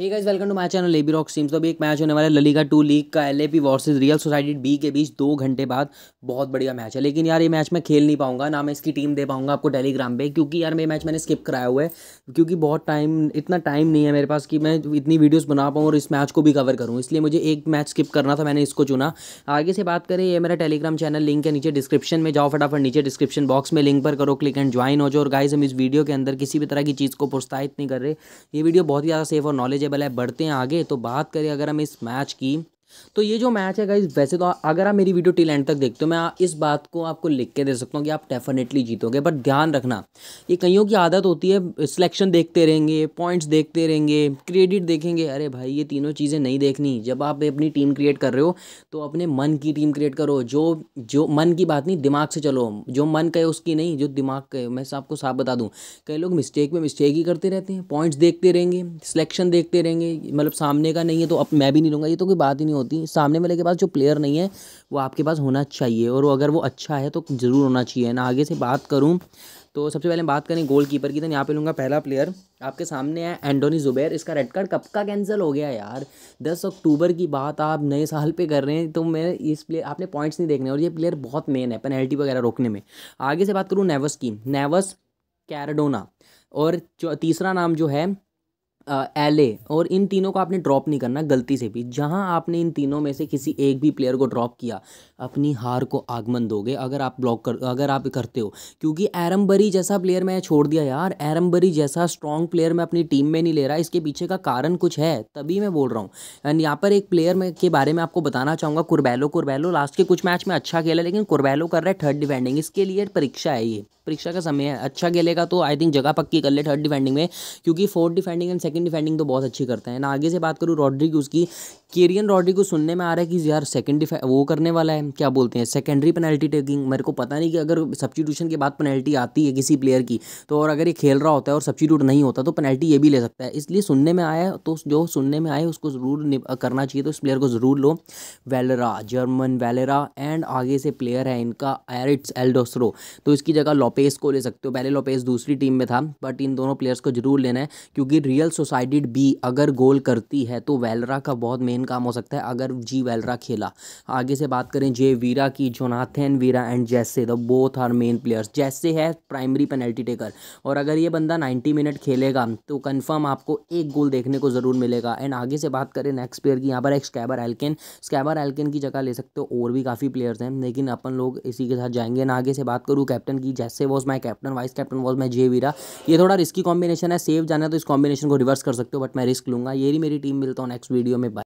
एक guys welcome to my channel लेबी rock सीम्स तो अभी एक मैच होने वाला है ललीगा टू लीग का L A P versus real society B के बीच दो घंटे बाद बहुत बढ़िया मैच है लेकिन यार ये मैच मैं खेल नहीं पाऊंगा ना मैं इसकी टीम दे पाऊंगा आपको टेलीग्राम पे क्योंकि यार मैं मैच मैंने स्किप कराया हुआ है क्योंकि बहुत टाइम इतना टाइम नहीं है मेरे पास कि मैं इतनी वीडियोज़ बना पाऊँ और इस मैच को भी कवर करूँ इसलिए मुझे एक मैच स्किप करना था मैंने इसको चुना आगे से बात करें ये मेरा टेलीग्राम चैनल लिंक है नीचे डिस्क्रिप्शन में जाओ फटाफट नीचे डिस्क्रिप्शन बॉक्स में लिंक पर करो क्लिक एंड ज्वाइन हो जाओ और गाइज हम इस वीडियो के अंदर किसी भी तरह की चीज़ को प्रोत्साहित नहीं कर रहे ये वीडियो बहुत ही ज़्यादा सेफ और नॉलेज अनबीटेबल है बढ़ते हैं आगे तो बात करें अगर हम इस मैच की तो ये जो मैच है गाइज वैसे तो अगर आप मेरी वीडियो टिल एंड तक देखते हो मैं इस बात को आपको लिख के दे सकता हूँ कि आप डेफिनेटली जीतोगे बट ध्यान रखना ये कईयों की आदत होती है सिलेक्शन देखते रहेंगे पॉइंट्स देखते रहेंगे क्रेडिट देखेंगे अरे भाई ये तीनों चीज़ें नहीं देखनी जब आप अपनी टीम क्रिएट कर रहे हो तो अपने मन की टीम क्रिएट करो जो जो मन की बात नहीं दिमाग से चलो जो मन कहे उसकी नहीं जो दिमाग कहे मैं आपको साफ बता दूँ कई लोग मिस्टेक में मिस्टेक ही करते रहते हैं पॉइंट्स देखते रहेंगे सिलेक्शन देखते रहेंगे मतलब सामने का नहीं है तो अब मैं भी नहीं लूँगा ये तो कोई बात ही नहीं होती सामने वाले के पास जो प्लेयर नहीं है वो आपके पास होना चाहिए और वो अगर वो अच्छा है तो ज़रूर होना चाहिए ना आगे से बात करूँ तो सबसे पहले बात करें गोल कीपर की तो यहाँ पे लूँगा पहला प्लेयर आपके सामने है एंडोनी जुबैर इसका रेड कार्ड कब का कैंसिल हो गया यार दस अक्टूबर की बात आप नए साल पे कर रहे हैं तो मैं इस प्लेयर आपने पॉइंट्स नहीं देखने और ये प्लेयर बहुत मेन है पेनल्टी वगैरह रोकने में आगे से बात करूँ नेवस की नेवस कैरडोना और तीसरा नाम जो है एल ए और इन तीनों को आपने ड्रॉप नहीं करना गलती से भी जहां आपने इन तीनों में से किसी एक भी प्लेयर को ड्रॉप किया अपनी हार को आगमन दोगे अगर आप ब्लॉक कर अगर आप करते हो क्योंकि एरमबरी जैसा प्लेयर मैं छोड़ दिया यार एरमबरी जैसा स्ट्रॉन्ग प्लेयर मैं अपनी टीम में नहीं ले रहा इसके पीछे का कारण कुछ है तभी मैं बोल रहा हूँ एंड यहाँ पर एक प्लेयर में के बारे में आपको बताना चाहूँगा कुरबैलो कुरबैलो लास्ट के कुछ मैच में अच्छा खेला लेकिन कुरबैलो कर रहा है थर्ड डिफेंडिंग इसके लिए परीक्षा है ये परीक्षा का समय है अच्छा खेलेगा तो आई थिंक जगह पक्की कर ले थर्ड डिफेंडिंग में क्योंकि fourth defending and second second defending तो बहुत अच्छी करता है ना आगे से बात करूँ रॉड्रिक उसकी केरियन रॉड्रिक को सुनने में आ रहा है कि यार सेकंड वो करने वाला है क्या बोलते हैं सेकेंडरी पेनल्टी टेकिंग मेरे को पता नहीं कि अगर सब्सिट्यूशन के बाद पेनल्टी आती है किसी प्लेयर की तो और अगर ये खेल रहा होता है और सब्सिट्यूट नहीं होता तो पेनल्टी ये भी ले सकता है इसलिए सुनने में आया तो जो सुनने में आए उसको ज़रूर करना चाहिए तो उस प्लेयर को ज़रूर लो वेलरा जर्मन वेलेरा एंड आगे से प्लेयर है इनका एरिट्स एल्डोसरो तो इसकी जगह लोपेस को ले सकते हो पहले लोपेस दूसरी टीम में था बट इन दोनों प्लेयर्स को जरूर लेना है क्योंकि रियल साइडेड बी अगर गोल करती है तो वेलरा का बहुत मेन काम हो सकता है अगर जी वेलरा खेला आगे से बात करें जे वीरा की जोनाथन वीरा एंड जैसे the both are main players जैसे है प्राइमरी पेनल्टी टेकर और अगर ये बंदा नाइन्टी मिनट खेलेगा तो कन्फर्म आपको एक गोल देखने को ज़रूर मिलेगा एंड आगे से बात करें नेक्स्ट प्लेयर की यहाँ पर एक स्कैबर एल्किन स्कैबर एल्किन की जगह ले सकते हो और भी काफ़ी प्लेयर्स हैं लेकिन अपन लोग इसी के साथ जाएंगे एंड आगे से बात करूँ कैप्टन की जैसे was my captain vice captain was my J Viera ये थोड़ा रिस्की कॉम्बिनेशन है सेव जाना तो इस कॉम्बिनेशन को रिवर्स कर सकते हो बट मैं रिस्क लूँगा ये मेरी टीम मिलता हूँ नेक्स्ट वीडियो में बाय